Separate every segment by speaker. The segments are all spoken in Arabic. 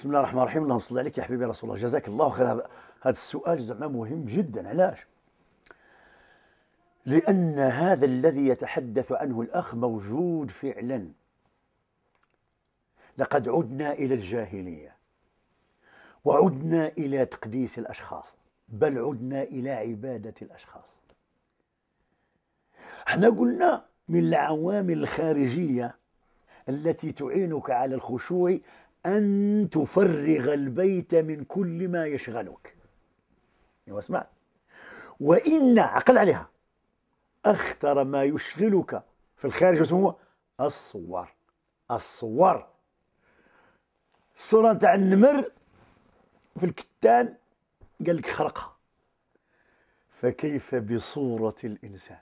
Speaker 1: بسم الله الرحمن الرحيم اللهم صل عليك يا حبيبي رسول الله جزاك الله خير هذا هذا السؤال زعما مهم جدا علاش لان هذا الذي يتحدث عنه الاخ موجود فعلا لقد عدنا الى الجاهليه وعدنا الى تقديس الاشخاص بل عدنا الى عباده الاشخاص احنا قلنا من العوامل الخارجيه التي تعينك على الخشوع أن تفرغ البيت من كل ما يشغلك أيوة، سمعت وإن عقل عليها أخطر ما يشغلك في الخارج اسمه الصور الصور الصورة تاع النمر في الكتان قال لك خرقها فكيف بصورة الإنسان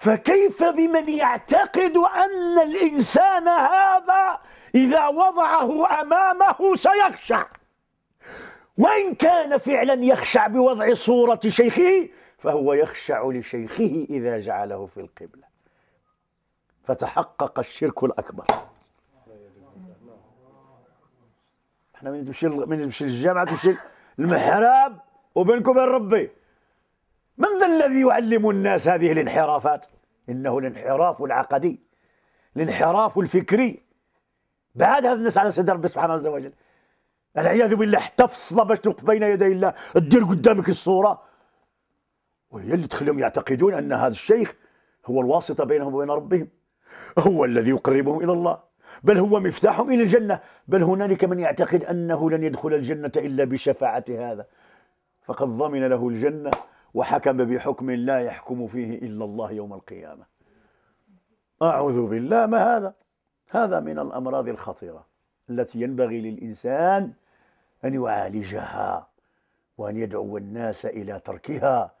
Speaker 1: فكيف بمن يعتقد أن الإنسان هذا إذا وضعه أمامه سيخشع وإن كان فعلا يخشع بوضع صورة شيخه فهو يخشع لشيخه إذا جعله في القبلة فتحقق الشرك الأكبر احنا من تمشي من تمشي للجامعة تمشي المحراب وبينكم وبين ربي من ذا الذي يعلم الناس هذه الانحرافات انه الانحراف العقدي الانحراف الفكري بعد هذا الناس على سيد ربي سبحانه عز وجل العياذ بالله حتى باش توقف بين يدي الله تدير قدامك الصوره وهي اللي تخليهم يعتقدون ان هذا الشيخ هو الواسطه بينهم وبين ربهم هو الذي يقربهم الى الله بل هو مفتاحهم الى الجنه بل هنالك من يعتقد انه لن يدخل الجنه الا بشفاعه هذا فقد ضمن له الجنه وحكم بحكم لا يحكم فيه إلا الله يوم القيامة أعوذ بالله ما هذا هذا من الأمراض الخطيرة التي ينبغي للإنسان أن يعالجها وأن يدعو الناس إلى تركها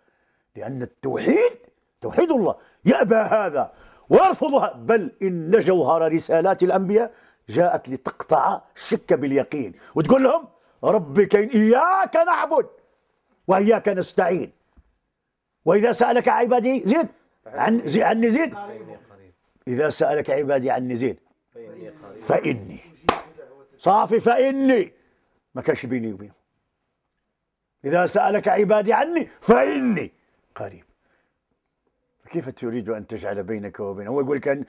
Speaker 1: لأن التوحيد توحيد الله يأبى هذا ويرفضها بل إن جوهر رسالات الأنبياء جاءت لتقطع الشك باليقين وتقول لهم ربي إياك نعبد وإياك نستعين وإذا سألك عبادي زيد عن زي عني زيد إذا سألك عبادي عني زيد فإني صافي فإني ما كانش بيني وبينه إذا سألك عبادي عني فإني قريب فكيف تريد أن تجعل بينك وبينه هو يقول لك أن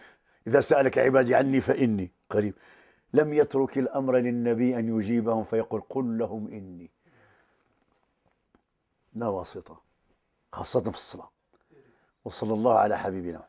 Speaker 1: إذا سألك عبادي عني فإني قريب لم يترك الأمر للنبي أن يجيبهم فيقول قل لهم إني لا واسطة خاصة في الصلاة وصلى الله على حبيبنا